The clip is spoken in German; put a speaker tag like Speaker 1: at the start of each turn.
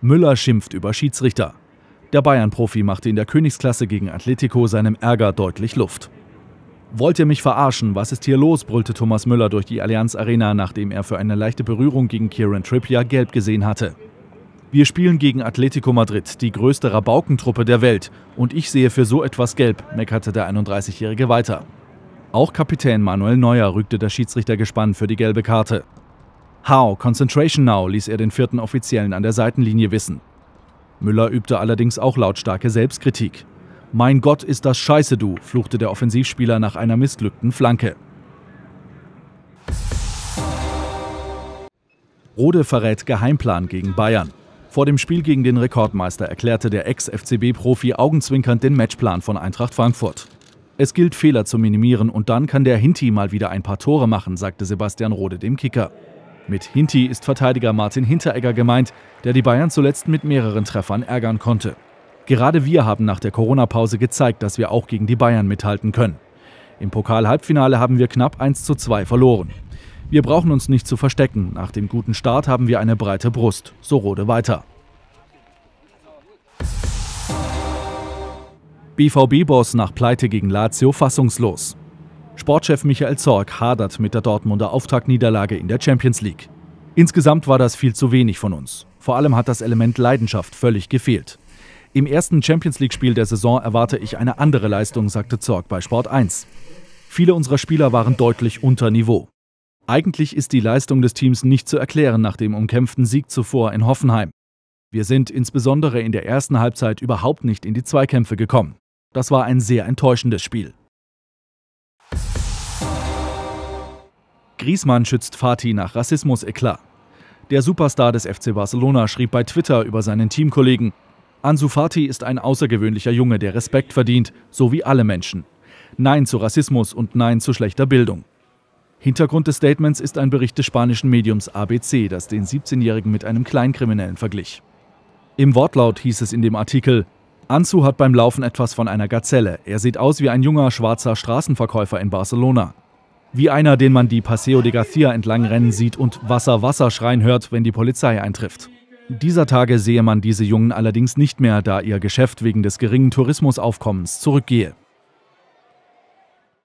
Speaker 1: Müller schimpft über Schiedsrichter. Der Bayern-Profi machte in der Königsklasse gegen Atletico seinem Ärger deutlich Luft. Wollt ihr mich verarschen? Was ist hier los? brüllte Thomas Müller durch die Allianz Arena, nachdem er für eine leichte Berührung gegen Kieran Trippier gelb gesehen hatte. Wir spielen gegen Atletico Madrid, die größte Rabaukentruppe der Welt, und ich sehe für so etwas gelb, meckerte der 31-Jährige weiter. Auch Kapitän Manuel Neuer rückte das Schiedsrichtergespann für die gelbe Karte. How, concentration now, ließ er den vierten Offiziellen an der Seitenlinie wissen. Müller übte allerdings auch lautstarke Selbstkritik. Mein Gott, ist das scheiße, du, fluchte der Offensivspieler nach einer missglückten Flanke. Rode verrät Geheimplan gegen Bayern. Vor dem Spiel gegen den Rekordmeister erklärte der Ex-FCB-Profi augenzwinkernd den Matchplan von Eintracht Frankfurt. Es gilt, Fehler zu minimieren und dann kann der Hinti mal wieder ein paar Tore machen, sagte Sebastian Rode dem Kicker. Mit Hinti ist Verteidiger Martin Hinteregger gemeint, der die Bayern zuletzt mit mehreren Treffern ärgern konnte. Gerade wir haben nach der Corona-Pause gezeigt, dass wir auch gegen die Bayern mithalten können. Im Pokal-Halbfinale haben wir knapp 1 zu 2 verloren. Wir brauchen uns nicht zu verstecken. Nach dem guten Start haben wir eine breite Brust. So Rode weiter. BVB-Boss nach Pleite gegen Lazio fassungslos. Sportchef Michael Zorg hadert mit der Dortmunder Auftaktniederlage in der Champions League. Insgesamt war das viel zu wenig von uns. Vor allem hat das Element Leidenschaft völlig gefehlt. Im ersten Champions League-Spiel der Saison erwarte ich eine andere Leistung, sagte Zorg bei Sport 1. Viele unserer Spieler waren deutlich unter Niveau. Eigentlich ist die Leistung des Teams nicht zu erklären nach dem umkämpften Sieg zuvor in Hoffenheim. Wir sind insbesondere in der ersten Halbzeit überhaupt nicht in die Zweikämpfe gekommen. Das war ein sehr enttäuschendes Spiel. Griezmann schützt Fatih nach Rassismus-Eklat. Eh der Superstar des FC Barcelona schrieb bei Twitter über seinen Teamkollegen: Ansu Fati ist ein außergewöhnlicher Junge, der Respekt verdient, so wie alle Menschen. Nein zu Rassismus und Nein zu schlechter Bildung. Hintergrund des Statements ist ein Bericht des spanischen Mediums ABC, das den 17-Jährigen mit einem Kleinkriminellen verglich. Im Wortlaut hieß es in dem Artikel, Anzu hat beim Laufen etwas von einer Gazelle. Er sieht aus wie ein junger schwarzer Straßenverkäufer in Barcelona. Wie einer, den man die Paseo de Garcia entlang rennen sieht und Wasser, Wasser schreien hört, wenn die Polizei eintrifft. Dieser Tage sehe man diese Jungen allerdings nicht mehr, da ihr Geschäft wegen des geringen Tourismusaufkommens zurückgehe.